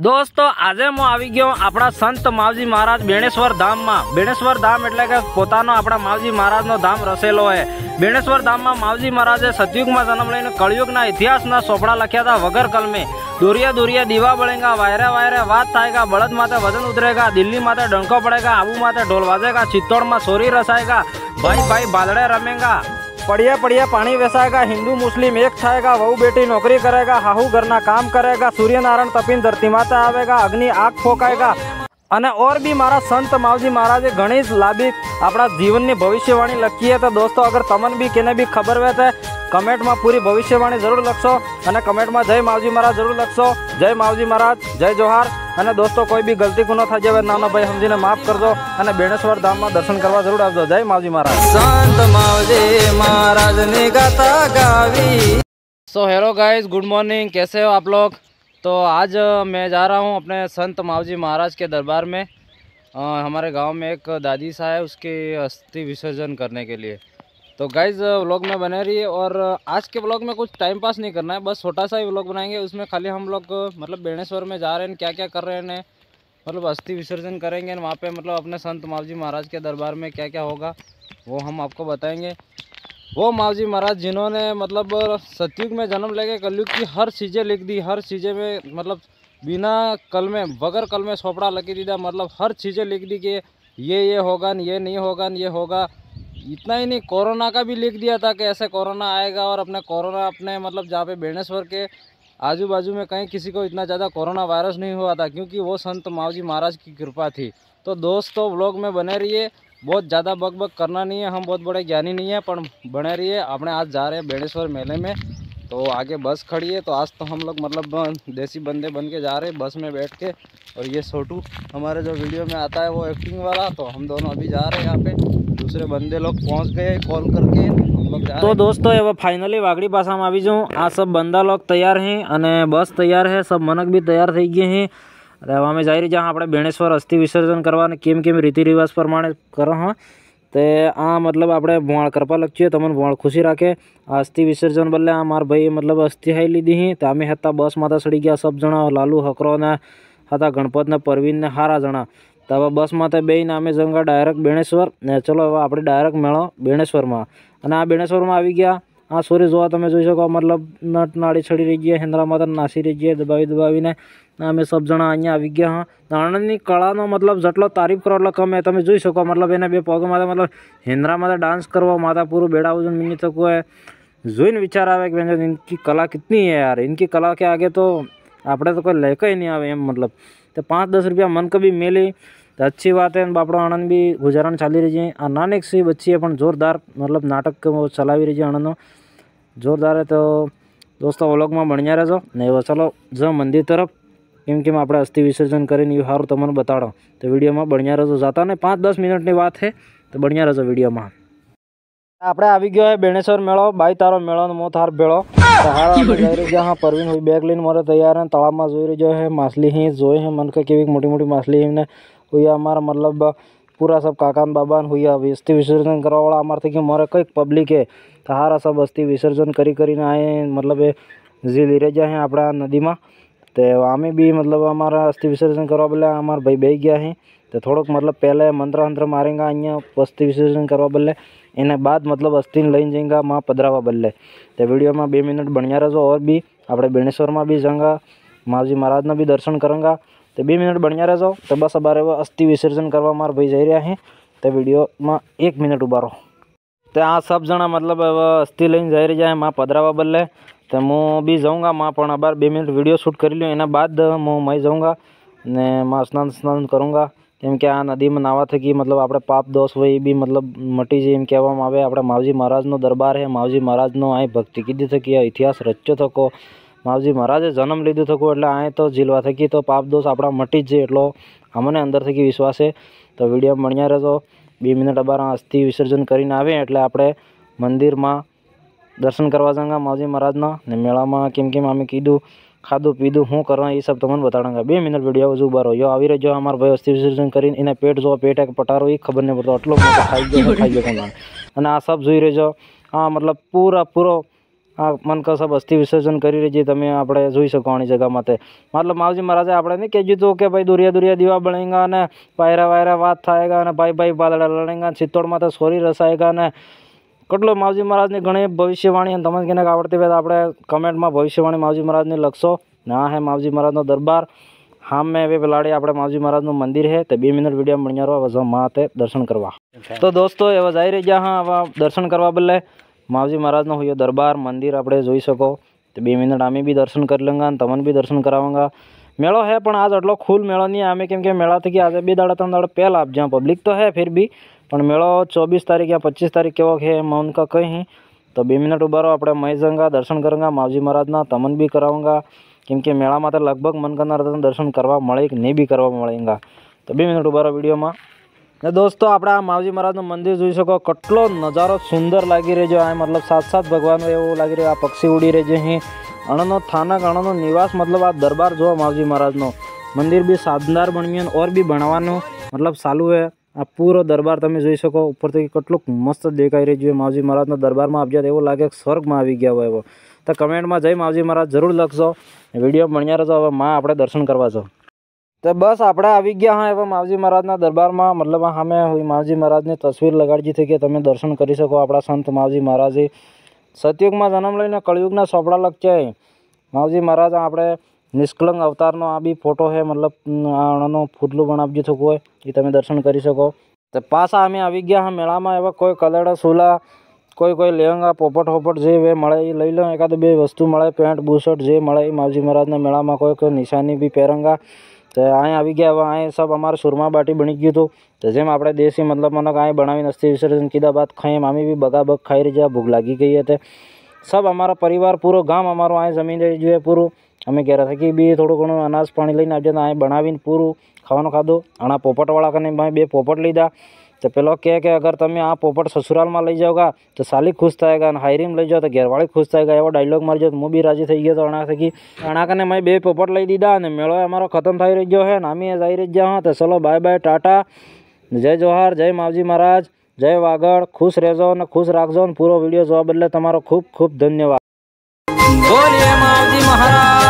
દોસ્તો આજે હું આવી ગયો આપણા સંત માવજી મહારાજ બેણેશ્વર ધામમાં બેણેશ્વર ધામ એટલે કે પોતાનો આપણા માવજી મહારાજનો ધામ રસેલો છે બેણેશ્વર ધામમાં માવજી મહારાજે સતયુગમાં જન્મ લઈને કળયુગના ઇતિહાસના સોપડા લખ્યા હતા વગર કલમે દોરિયા દોરિયા દીવા બળેગા વાયરે વાયરે વાત થાયગા બળદ માથે વજન ઉતરેગા દિલ્હી માથે ડંકો પડેગા આબુ માથે ઢોલ વાજેગા ચિત્તોડમાં સોરી રસાયગા ભાઈ ભાઈ બાદડે રમેગા पढ़िया पढ़िया पानी वेसाएगा हिंदू मुस्लिम एक छाएगा वहू बेटी नौकरी करेगा हाहू घरना काम करेगा सूर्य नारायण तपिन धरती माता आवेगा अग्नि आग ફોકાયગા અને ઓર બી મારા સંત માવજી મહારાજે ઘણી જ લાંબી આપણા જીવનની ભવિષ્યવાણી લખી તો દોસ્તો અગર તમને બી કેને બી ખબર હોય તો કમેન્ટમાં પૂરી ભવિષ્યવાણી જરૂર લખશો અને કમેન્ટમાં જય માવજી મહારાજ જરૂર લખશો જય માવજી મહારાજ જય જોહાર અને દોસ્તો કોઈ બી ગલતી ગુનો થઈ જાય નાના ભાઈ સમજીને માફ કરજો અને બેણેશ્વર ધામમાં દર્શન કરવા જરૂર આવજો જય માવજી મહારાજ શાંત માવજી મહારાજની ગાતા ગાવી so hello guys good morning कैसे हो आप लोग तो आज मैं जा रहा हूँ अपने संत मावजी महाराज के दरबार में आ, हमारे गांव में एक दादी सा है उसकी अस्थि विसर्जन करने के लिए तो गाइज व्लॉग में बने रहिए और आज के व्लॉग में कुछ टाइम पास नहीं करना है बस छोटा सा ही व्लॉग बनाएंगे उसमें खाली हम लोग मतलब बेणेश्वर में जा रहे हैं क्या क्या कर रहे हैं मतलब अस्थि विसर्जन करेंगे वहाँ पे मतलब अपने संत मावजी महाराज के दरबार में क्या क्या होगा वो हम आपको बताएंगे वो मावजी महाराज जिन्होंने मतलब सतयुग में जन्म लेके कलयुग की हर चीज़ें लिख दी हर चीज़ें में मतलब बिना कल में बगैर कल में सोपड़ा लगी दीदा मतलब हर चीज़ें लिख दी कि ये ये होगा ये नहीं होगा ये होगा इतना ही नहीं कोरोना का भी लिख दिया था कि ऐसे कोरोना आएगा और अपने कोरोना अपने मतलब जहाँ पे बेणेश्वर के आजू बाजू में कहीं किसी को इतना ज़्यादा कोरोना वायरस नहीं हुआ था क्योंकि वो संत मावजी महाराज की कृपा थी तो दोस्तों ब्लॉग में बने रहिए बहुत ज़्यादा बक बक करना नहीं है हम बहुत बड़े ज्ञानी नहीं हैं पर बने रहिए अपने आज जा रहे हैं बेणेश्वर मेले में तो आगे बस खड़ी है तो आज तो हम लोग मतलब देसी बंदे बन के जा रहे हैं बस में बैठ के और ये छोटू हमारे जो वीडियो में आता है वो एक्टिंग वाला तो हम दोनों अभी जा रहे हैं यहाँ पर दूसरे बंदे लोग पहुंच गए कॉल करके हम लोग तो दोस्तों अब फाइनली वागड़ी पास हम આવી જાઉં આ सब बंदा लोग તૈયાર હે અને બસ તૈયાર હે સબ મનક ભી તૈયાર થઈ ગયા હે અને હવે અમે જઈ રહ્યા જ્યાં આપણે બેણેશ્વર અસ્થિ વિસર્જન કરવાને કેમ કેમ રીતિ રિવાજ પ્રમાણે કરો હા તે આ મતલબ આપણે ભોણ કરવા લખ્યું તમને ભોણ ખુશી રાખે આ અસ્થિ વિસર્જન બદલે આ મારા ભાઈએ મતલબ અસ્થિ હાઈ લીધી હે તો અમે હતા બસ માતા સડી ગયા સબ જણા લાલુ હકરોના હતા ગણપતના પરવીનને હારા જણા તવા બસ માથે બેહીને અમે જંગા ડાયરેક્ટ બેણેશ્વર ને ચલો હવે આપણે ડાયરેક્ટ મેળો બેણેશ્વર માં અને આ બેણેશ્વર માં આવી ગયા આ સોરી જો તમે જોઈ શકો મતલબ નટ નાડી છડી રહી ગયા હેંદ્રા માતા નાસી રહી ગયા દબાવી દબાવીને અમે સબ જણા અહીંયા આવી ગયા હા નાની કલાનો મતલબ જટલો तारीफ કરવા લક અમે તમે જોઈ શકો મતલબ એને બે પોગો માતા મતલબ હેંદ્રા માતા ડાન્સ કરવા માતા પૂર બેડા ઓ જણ મિની તકો એ જોઈને વિચાર આવે કે બેન જ इनकी કલા કેટલી હે યાર इनकी કલા કે આગે તો આપણે તો કોઈ લેકઈ ન આવે એમ મતલબ तो પાંચ દસ રૂપિયા મન कभी मिले तो અચ્છી વાત है बापड़ो आनंद भी गुजारण चाली रही है और नानक सी बच्ची है पर जोरदार मतलब नाटक चला रही है आनंद જોરદાર તો દોસ્તો વ્લોગમાં ભણ્યા રહેજો ને એવો ચલો જ મંદિર તરફ કેમ કેમ આપણે અસ્થિ વિસર્જન કરીને એ સારું તમને બતાડો તો વિડીયોમાં બણ્યા રહેજો જતા ને પાંચ દસ મિનિટની વાત છે તો બણ્યા રહેજો વિડીયોમાં આપણે આવી ગયો હોય બેણેશ્વર મેળો બાઈ તારો મેળો ને મોથાર ભેળો जहाँ परवीन हुई बैग लेन मोरे तैयार है तालाब में जो रो है मछली ही जो है मन का कि मोटी मोटी मछली ही ने हुई हमारा मतलब पूरा सब काकान बाबा हुई अस्थि विसर्जन करवा वाला हमारे कि मोरे कई पब्लिक है तो हारा सब अस्थि विसर्जन करी कर आए मतलब जी लीरे जाए अपना नदी में તે અમે બી મતલબ અમારા અસ્થિ વિસર્જન કરવા બદલે અમારા ભાઈ બે ગયા છે તો થોડોક મતલબ પહેલે મંત્ર અંત્ર મારેંગા અહીંયા અસ્થિ વિસર્જન કરવા બદલે એને બાદ મતલબ અસ્થિને લઈને જઈંગા માં પધરાવા બદલે તે વિડીયોમાં બે મિનિટ ભણ્યા રહેજો ઓર બી આપણે બેણેશ્વરમાં બી જંગા માવજી મહારાજના બી દર્શન કરંગા તો બે મિનિટ ભણ્યા રહેજો તો બસ અમારે અસ્થિ વિસર્જન કરવા મારા ભાઈ જઈ રહ્યા છે તો વિડીયોમાં એક મિનિટ ઉભા રહો તો આ સબ જણા મતલબ અસ્થિ લઈને જઈ રહ્યા છે માં પધરાવા બદલે तो मुँह બી जाऊँगा माँ पण अबार बे मिनट वीडियो शूट कर लूँ एना बाद मुँ मई जाऊँगा ने माँ સ્નાન स्नान करूँगा કેમ કે આ નદીમાં નાવા થકી મતલબ આપણે પાપ દોષ હોય એ બી મતલબ મટી જાય એમ કહેવામાં આવે આપણા માવજી મહારાજનો દરબાર છે માવજી મહારાજનો અહીં ભક્તિ કીધી થકી આ ઇતિહાસ રચ્યો થકો માવજી મહારાજે જન્મ લીધું થકું એટલે અહીં તો ઝીલવા થકી તો પાપ દોષ આપણા મટી જ જાય એટલો અમને અંદર થકી વિશ્વાસ છે તો વિડીયો મણ્યા રહેજો બે મિનિટ અબાર આ અસ્થિ વિસર્જન કરીને આવે એટલે આપણે મંદિરમાં દર્શન કરવા જાંગા માવજી મહારાજના ને મેળામાં કેમ કેમ અમે કીધું ખાધું પીધું શું કરવા એ સબ તમને બતાડાંગા બે મિનિટ વિડીયો હજુ ઉભા રહ્યો આવી રહ્યો અમારા ભાઈ અસ્થિ વિસર્જન કરીને એને પેટ જોવા પેટ એક પટારો એ ખબર નહીં પડતો આટલો મોટો ખાઈ ગયો ખાઈ ગયો કમાણ અને આ સબ જોઈ રહ્યો આ મતલબ પૂરા પૂરો આ મનકા સાહેબ અસ્થિ વિસર્જન કરી રહી છે તમે આપણે જોઈ શકો આની જગા માટે મતલબ માવજી મહારાજે આપણે નહીં કહેજ્યું દીધું કે ભાઈ દુરિયા દુરિયા દીવા બળેગા અને પાયરા વાયરા વાત થાયગા અને ભાઈ ભાઈ બાદડા લડેગા ચિત્તોડમાં તો સોરી રસાયગા અને કટલો માવજી મહારાજની ઘણી ભવિષ્યવાણી અને તમને કેને આવડતી હોય તો આપણે કમેન્ટમાં ભવિષ્યવાણી માવજી મહારાજની લખશો ને આ હે માવજી મહારાજનો દરબાર હામે હવે પેલાડી આપણે માવજી મહારાજનું મંદિર છે તો બે મિનિટ વિડીયો મણિયા રહો હવે માતે દર્શન કરવા તો દોસ્તો હવે જઈ રહી ગયા હા હવે દર્શન કરવા બદલે માવજી મહારાજનો હોય દરબાર મંદિર આપણે જોઈ શકો તો બે મિનિટ અમે બી દર્શન કરી લેંગા અને તમને બી દર્શન કરાવાંગા મેળો હે પણ આજ આટલો ખુલ મેળો નહીં અમે કેમ કે મેળા થકી આજે બે દાડા ત્રણ દાડા પહેલાં આપજો પબ્લિક તો હે ફિર બી પણ મેળો 24 તારીખ કે 25 તારીખ કેવો કે મૌન કા કહી તો 2 મિનિટ ઉબરો આપણે મૈજંગા દર્શન કરંગા માવજી મહારાજના તમન બી કરાવંગા કેમ કે મેળા માં તો લગભગ મન કરના રહે દર્શન કરવા મળી કે નહીં બી કરવા મળીંગા તો 2 મિનિટ ઉબરો વિડિયો માં ને દોસ્તો આપડા માવજી મહારાજ નો મંદિર જોઈ શકો કેટલો નજારા સુંદર લાગી રે જો આ મતલબ સાત સાત ભગવાન એવો લાગી રે આ પક્ષી ઉડી રે જે હી અણો નો થાના ગણો નો નિવાસ મતલબ આ દરબાર જો માવજી મહારાજ નો મંદિર બી શાનદાર બનમી ઓર બી બનાવનો મતલબ ચાલુ હે આ પૂરો દરબાર તમે જોઈ શકો ઉપરથી કેટલુંક મસ્ત દેખાઈ રહ્યું છે માવજી મહારાજના દરબારમાં આવ્યા એવું લાગે કે સ્વર્ગમાં આવી ગયા હોય એવો તો કમેન્ટમાં જઈ માવજી મહારાજ જરૂર લખશો વિડીયો ભણ્યા રહેશો હવે માં આપણે દર્શન કરવા છો તો બસ આપણે આવી ગયા હા એવા માવજી મહારાજના દરબારમાં મતલબ સામે માવજી મહારાજની તસવીર લગાડી થઈ કે તમે દર્શન કરી શકો આપણા સંત માવજી મહારાજે સતયુગમાં જન્મ લઈને કળયુગના સોપડા લગ માવજી મહારાજ આપણે નિષ્કલંક અવતારનો આ બી ફોટો છે મતલબ આનો ફૂટલું બનાવ્યું થકું હોય એ તમે દર્શન કરી શકો તો પાછા અમે આવી ગયા હા મેળામાં એવા કોઈ કલડા સુલા કોઈ કોઈ લેહંગા પોપટ હોપટ જે વે મળે એ લઈ લઉં એકાદ બે વસ્તુ મળે પેન્ટ બુશર્ટ જે મળે એ માવજી મહારાજના મેળામાં કોઈ કોઈ નિશાની બી પહેરંગા તો અહીં આવી ગયા હવે અહીં સબ અમારે સુરમા બાટી બની ગયું હતું તો જેમ આપણે દેશી મતલબ મને કાંઈ બનાવીને અસ્થિ વિસર્જન કીધા બાદ ખાઈ અમે બી બગાબગ ખાઈ રહી જ્યાં ભૂખ લાગી ગઈ હતી સબ અમારા પરિવાર પૂરો ગામ અમારો અહીં જમીન જોઈએ પૂરું અમે કહેતા હતા કે બી થોડું ઘણું અનાજ પાણી લઈને આપજો અહીં બનાવીને પૂરું ખાવાનું ખાધું આણા પોપટવાળા કરીને મેં બે પોપટ લીધા તો પેલો કહે કે અગર તમે આ પોપટ સસુરાલમાં લઈ જાઓગા તો સાલી ખુશ થાયગા અને હાયરીમ લઈ જાઓ તો ઘેરવાળી ખુશ થાયગા એવો ડાયલોગ મારજો તો હું બી રાજી થઈ ગયો તો અણા થકી અણા કને મેં બે પોપટ લઈ દીધા અને મેળો અમારો ખતમ થઈ રહ્યો છે અને અમે જઈ રહ્યા હા તો ચલો બાય બાય ટાટા જય જોહાર જય માવજી મહારાજ જય વાગડ ખુશ રહેજો અને ખુશ રાખજો અને પૂરો વિડીયો જોવા બદલે તમારો ખૂબ ખૂબ ધન્યવાદ મહારાજ